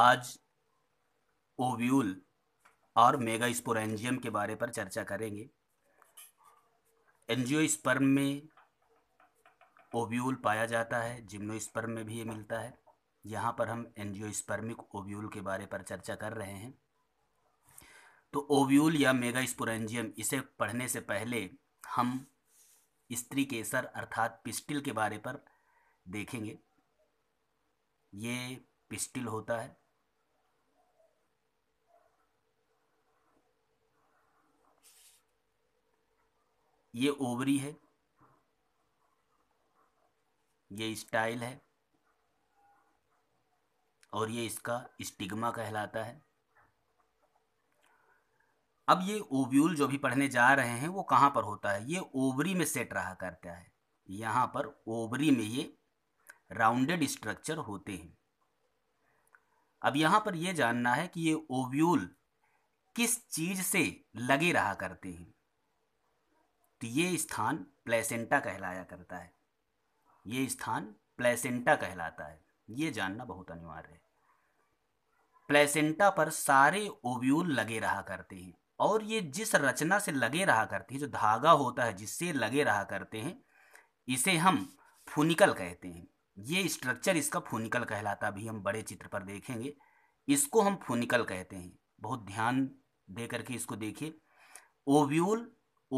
आज ओव्यूल और मेगास्पोरेंजियम के बारे पर चर्चा करेंगे एंजियोस्पर्म में ओव्यूल पाया जाता है जिम्नोस्पर्म में भी ये मिलता है यहाँ पर हम एंजियोस्पर्मिक ओव्यूल के बारे पर चर्चा कर रहे हैं तो ओव्यूल या मेगास्पोरेंजियम इसे पढ़ने से पहले हम स्त्री केसर अर्थात पिस्टिल के बारे पर देखेंगे ये पिस्टिल होता है ये ओवरी है ये स्टाइल है और ये इसका स्टिग्मा कहलाता है अब ये ओव्यूल जो भी पढ़ने जा रहे हैं वो कहाँ पर होता है ये ओवरी में सेट रहा करता है यहाँ पर ओवरी में ये राउंडेड स्ट्रक्चर होते हैं अब यहाँ पर यह जानना है कि ये ओव्यूल किस चीज़ से लगे रहा करते हैं तो ये स्थान प्लेसेंटा कहलाया करता है ये स्थान प्लेसेंटा कहलाता है ये जानना बहुत अनिवार्य है प्लेसेंटा पर सारे ओव्यूल लगे रहा करते हैं और ये जिस रचना से लगे रहा करते हैं जो धागा होता है जिससे लगे रहा करते हैं इसे हम फुनिकल कहते हैं ये स्ट्रक्चर इसका फुनिकल कहलाता अभी हम बड़े चित्र पर देखेंगे इसको हम फुनिकल कहते हैं बहुत ध्यान दे करके इसको देखिए ओव्यूल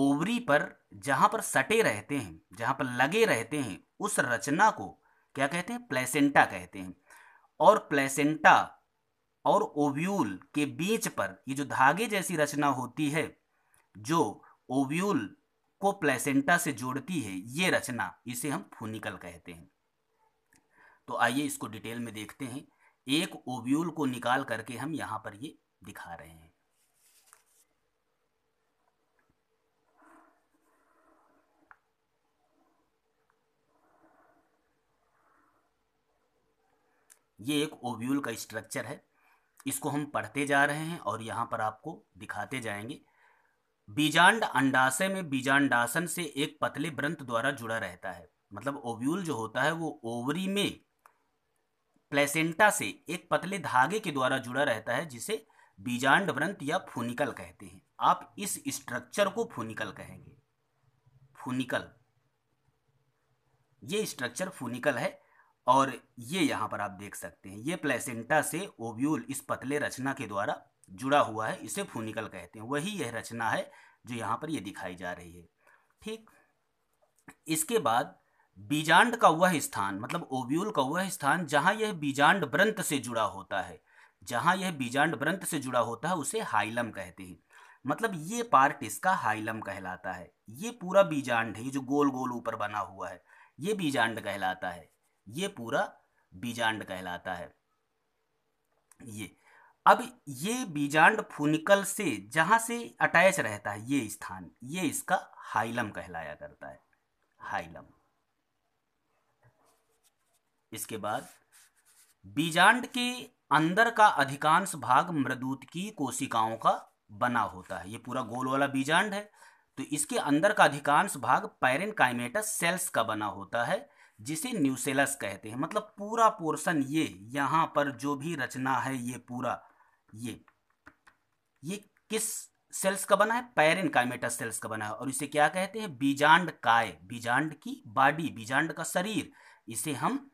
ओवरी पर जहाँ पर सटे रहते हैं जहाँ पर लगे रहते हैं उस रचना को क्या कहते हैं प्लेसेंटा कहते हैं और प्लेसेंटा और ओव्यूल के बीच पर ये जो धागे जैसी रचना होती है जो ओव्यूल को प्लेसेंटा से जोड़ती है ये रचना इसे हम फूनिकल कहते हैं तो आइए इसको डिटेल में देखते हैं एक ओव्यूल को निकाल करके हम यहाँ पर ये दिखा रहे हैं ये एक ओव्यूल का स्ट्रक्चर है इसको हम पढ़ते जा रहे हैं और यहाँ पर आपको दिखाते जाएंगे बीजांड अंडाशय में बीजांडासन से एक पतले ब्रंथ द्वारा जुड़ा रहता है मतलब ओव्यूल जो होता है वो ओवरी में प्लेसेंटा से एक पतले धागे के द्वारा जुड़ा रहता है जिसे बीजांड व्रंथ या फूनिकल कहते हैं आप इस स्ट्रक्चर को फूनिकल कहेंगे फूनिकल ये स्ट्रक्चर फूनिकल है और ये यहाँ पर आप देख सकते हैं ये प्लेसेंटा से ओव्यूल इस पतले रचना के द्वारा जुड़ा हुआ है इसे फूनिकल कहते हैं वही यह रचना है जो यहाँ पर ये दिखाई जा रही है ठीक इसके बाद बीजांड का वह स्थान मतलब ओव्यूल का वह स्थान जहाँ यह बीजांड व्रंत से जुड़ा होता है जहाँ यह बीजांड व्रंत से जुड़ा होता है उसे हाइलम कहते हैं मतलब ये पार्ट इसका हाइलम कहलाता है ये पूरा बीजांड है ये जो गोल गोल ऊपर बना हुआ है ये बीजांड कहलाता है ये पूरा बीजांड कहलाता है ये अब ये बीजांड फुनिकल से जहां से अटैच रहता है ये स्थान ये इसका हाइलम कहलाया करता है हाइलम इसके बाद बीजांड के अंदर का अधिकांश भाग मृदूत की कोशिकाओं का बना होता है ये पूरा गोल वाला बीजांड है तो इसके अंदर का अधिकांश भाग पैरन काइमेटस सेल्स का बना होता है जिसे न्यूसेलस कहते हैं मतलब पूरा पोर्शन ये यहाँ पर जो भी रचना है ये पूरा ये ये किस सेल्स का बना है पैरिन काइमेटस सेल्स का बना है और इसे क्या कहते हैं बीजांड काय बीजांड की बॉडी बीजांड का शरीर इसे हम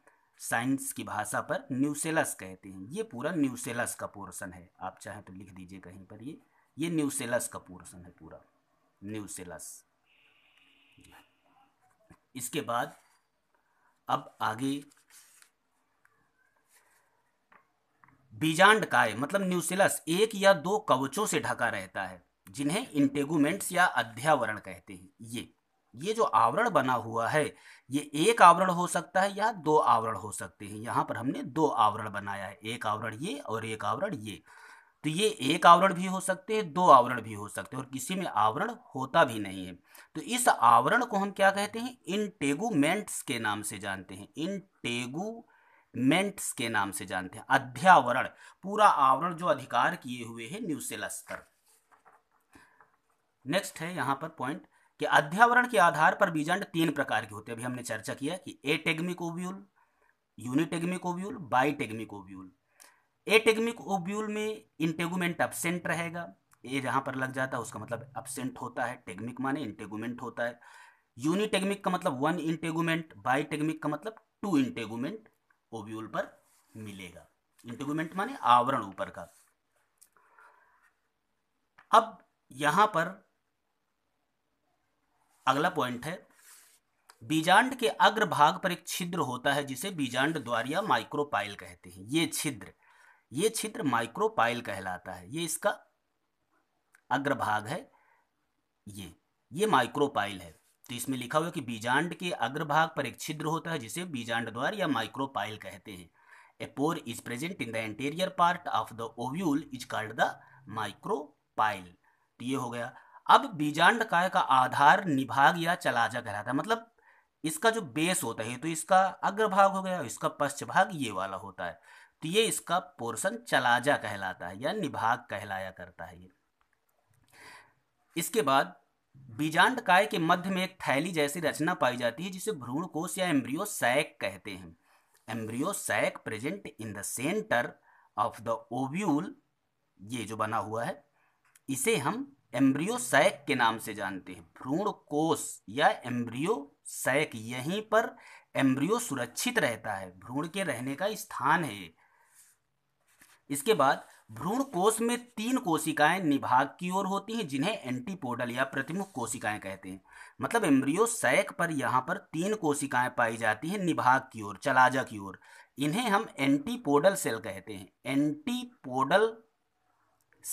साइंस की भाषा पर न्यूसेलस कहते हैं ये पूरा न्यूसेलस का पोर्शन है आप चाहें तो लिख दीजिए कहीं पर ये ये न्यूसेलस का पोर्शन है पूरा न्यूसेलस इसके बाद अब आगे बीजांड काय मतलब न्यूसिलस एक या दो कवचों से ढका रहता है जिन्हें इंटेगुमेंट्स या अध्यावरण कहते हैं ये ये जो आवरण बना हुआ है ये एक आवरण हो सकता है या दो आवरण हो सकते हैं यहाँ पर हमने दो आवरण बनाया है एक आवरण ये और एक आवरण ये तो ये एक आवरण भी हो सकते हैं दो आवरण भी हो सकते हैं और किसी में आवरण होता भी नहीं है तो इस आवरण को हम क्या कहते हैं टेगुमेंट्स के नाम से जानते हैं इंटेगू मेंट्स के नाम से जानते हैं अध्यावरण पूरा आवरण जो अधिकार किए हुए है न्यूसेल स्तर नेक्स्ट है यहाँ पर पॉइंट कि अध्यावरण के आधार पर बीजांड तीन प्रकार के होते हैं अभी हमने चर्चा किया कि ategmic ovule unitegmic ovule bitegmic ovule ategmic ovule में इंटेगुमेंट अपसेंट रहेगा ए जहां पर लग जाता है उसका मतलब अपसेंट होता है टेगमिक माने इंटेगुमेंट होता है यूनिटेगमिक का मतलब वन इंटेगुमेंट बाईटेगमिक का मतलब टू इंटेगुमेंट ओब्यूल पर मिलेगा इंटेगुमेंट माने आवरण ऊपर का अब यहां पर अगला पॉइंट है बीजांड के अग्रभाग पर एक छिद्र होता है जिसे बीजांड द्वारिया माइक्रोपाइल कहते हैं ये छिद्र ये छिद्र माइक्रोपाइल कहलाता है ये इसका अग्रभाग है ये ये माइक्रोपाइल है तो इसमें लिखा हुआ कि बीजांड के अग्रभाग पर एक छिद्र होता है जिसे बीजांड द्वार या माइक्रोपाइल कहते हैं a pore is present in the interior part of the ovule is called the micropyle तो ये हो गया अब बीजांड काय का आधार निभाग या चलाजा कहलाता है मतलब इसका जो बेस होता है तो इसका अग्रभाग हो गया इसका पश्च भाग ये वाला होता है तो ये इसका पोर्शन चलाजा कहलाता है या निभाग कहलाया करता है ये इसके बाद बीजांड काय के मध्य में एक थैली जैसी रचना पाई जाती है जिसे भ्रूण कोश या एम्ब्रियो सैक कहते हैं embryo sac present in the centre of the ovule ये जो बना हुआ है इसे हम एम्ब्रियो सैक के नाम से जानते हैं भ्रूण कोश या एम्ब्रियो सैक यहीं पर एम्ब्रियो सुरक्षित रहता है भ्रूण के रहने का स्थान है इसके बाद भ्रूण कोष में तीन कोशिकाएं निभाग की ओर होती हैं जिन्हें एंटीपोडल या प्रतिमुख कोशिकाएं कहते हैं मतलब एम्ब्रियो सैक पर यहाँ पर तीन कोशिकाएं पाई जाती हैं निभाग की ओर चलाजा की ओर इन्हें हम एंटीपोडल सेल कहते हैं एंटीपोडल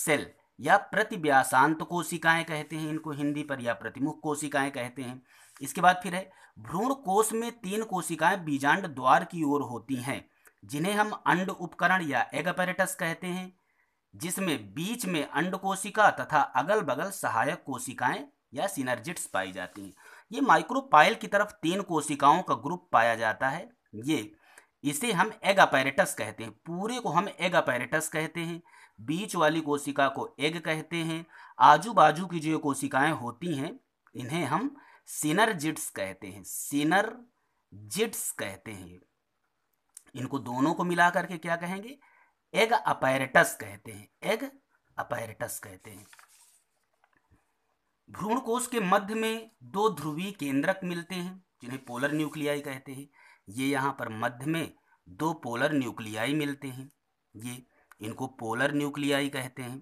सेल या प्रतिव्यासांत कोशिकाएं कहते हैं इनको हिंदी पर या प्रतिमुख कोशिकाएं कहते हैं इसके बाद फिर है भ्रूण कोष में तीन कोशिकाएं बीजांड द्वार की ओर होती हैं जिन्हें हम अंड उपकरण या एग कहते हैं जिसमें बीच में अंड कोशिका तथा अगल बगल सहायक कोशिकाएं या सिनर्जिट्स पाई जाती हैं ये माइक्रोपाइल की तरफ तीन कोशिकाओं का ग्रुप पाया जाता है ये इसे हम एग अपैरेटस कहते हैं पूरे को हम एग अपैरेटस कहते हैं बीच वाली कोशिका को एग कहते हैं आजू बाजू की जो कोशिकाएं होती हैं इन्हें हम सिनरजिट्स कहते हैं जिट्स कहते हैं इनको दोनों को मिला करके क्या कहेंगे एग अपैरेटस कहते हैं एग अपैरेटस कहते हैं भ्रूण कोश के मध्य में दो ध्रुवीय केंद्रक मिलते हैं जिन्हें पोलर न्यूक्लियाई कहते हैं ये यहाँ पर मध्य में दो पोलर न्यूक्लियाई मिलते हैं ये इनको पोलर न्यूक्लियाई कहते हैं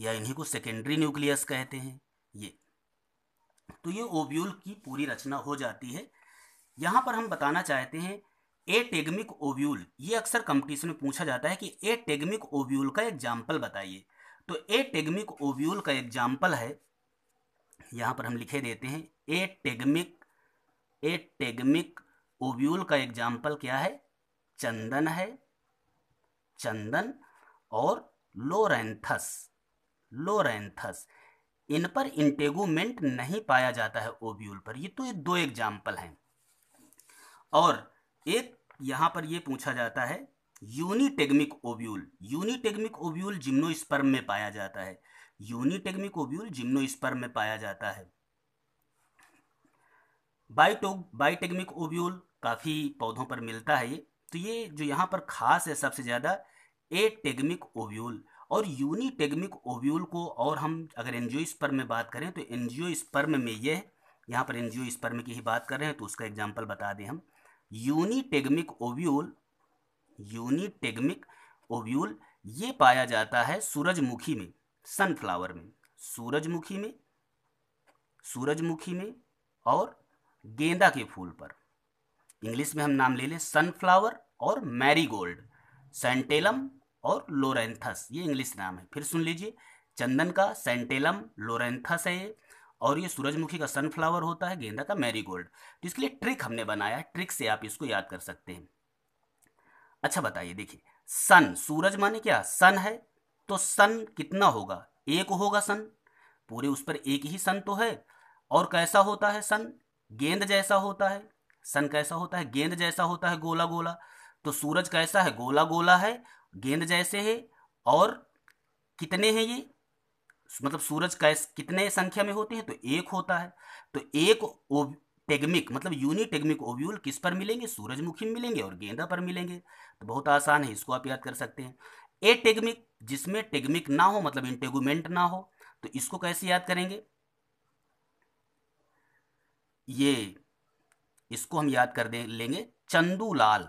या इन्हीं को सेकेंडरी न्यूक्लियस कहते हैं ये तो ये ओव्यूल की पूरी रचना हो जाती है यहाँ पर हम बताना चाहते हैं ए टेगमिक ओव्यूल ये अक्सर कंपटीशन में पूछा जाता है कि ए टेगमिक ओव्यूल का एग्जाम्पल बताइए तो ए टेगमिक ओव्यूल का एग्जाम्पल है यहाँ पर हम लिखे देते हैं ए टेगमिक ए टेगमिक ओव्यूल का एग्जाम्पल क्या है चंदन है चंदन और लोरेंथस लोरेंथस इन पर इंटेगोमेंट नहीं पाया जाता है ओव्यूल पर ये तो ये दो एग्जाम्पल हैं और एक यहाँ पर ये पूछा जाता है unitegmic ovule unitegmic ovule gymnosperm में पाया जाता है यूनिटेग्मिक ओव्यूल जिम्नोस्पर्म में पाया जाता है बाइटो बाइटेग्मिक ओव्यूल काफ़ी पौधों पर मिलता है ये तो ये जो यहाँ पर खास है सबसे ज़्यादा ए टेग्मिक ओव्यूल और यूनिटेग्मिक ओव्यूल को और हम अगर एनजियोस्पर्म में बात करें तो एनजियोस्पर्म में ये यहाँ पर एनजियोस्पर्म की ही बात कर रहे हैं तो उसका एग्जाम्पल बता दें हम यूनिटेगमिक ओव्यूल यूनिटेगमिक ओव्यूल ये पाया जाता है सूरजमुखी में सनफ्लावर में सूरजमुखी में सूरजमुखी में और गेंदा के फूल पर इंग्लिश में हम नाम ले लें सनफ्लावर और मैरीगोल्ड सेंटेलम और लोरेंथस ये इंग्लिश नाम है फिर सुन लीजिए चंदन का सेंटेलम लोरेंथस है ये और ये सूरजमुखी का सनफ्लावर होता है गेंदा का मैरीगोल्ड तो इसके लिए ट्रिक हमने बनाया है ट्रिक से आप इसको याद कर सकते हैं अच्छा बताइए देखिए सन सूरज माने क्या सन है तो सन कितना होगा एक होगा सन पूरे उस पर एक ही सन तो है और कैसा होता है सन गेंद जैसा होता है सन कैसा होता है गेंद जैसा होता है गोला गोला तो सूरज कैसा है गोला गोला है गेंद जैसे है और कितने हैं ये मतलब सूरज का कितने संख्या में होते हैं तो एक होता है तो एक टेगमिक मतलब यूनिटेगमिक ओव्यूल किस पर मिलेंगे सूरजमुखी में मिलेंगे और गेंदा पर मिलेंगे तो बहुत आसान है इसको आप याद कर सकते हैं ए टेगमिक जिसमें टेगमिक ना हो मतलब इंटेगुमेंट ना हो तो इसको कैसे याद करेंगे ये इसको हम याद कर दे लेंगे चंदू लाल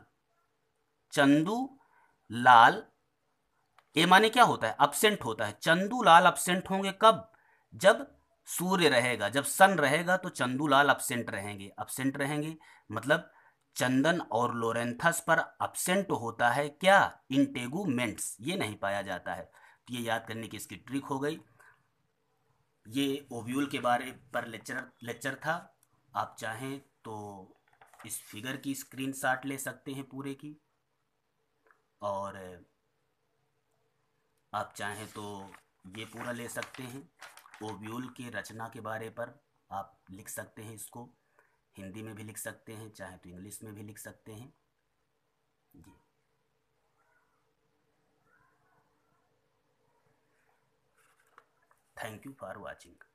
चंदू लाल ए माने क्या होता है अपसेंट होता है चंदूलाल अपसेंट होंगे कब जब सूर्य रहेगा जब सन रहेगा तो चंदूलाल अपसेंट रहेंगे अपसेंट रहेंगे मतलब चंदन और लोरेंथस पर अपसेंट होता है क्या इंटेगूमेंट्स ये नहीं पाया जाता है तो ये याद करने की इसकी ट्रिक हो गई ये ओव्यूल के बारे पर लेक्चर लेक्चर था आप चाहें तो इस फिगर की स्क्रीनशॉट ले सकते हैं पूरे की और आप चाहें तो ये पूरा ले सकते हैं ओव्यूल के रचना के बारे पर आप लिख सकते हैं इसको हिंदी में भी लिख सकते हैं चाहे तो इंग्लिश में भी लिख सकते हैं जी थैंक यू फॉर वाचिंग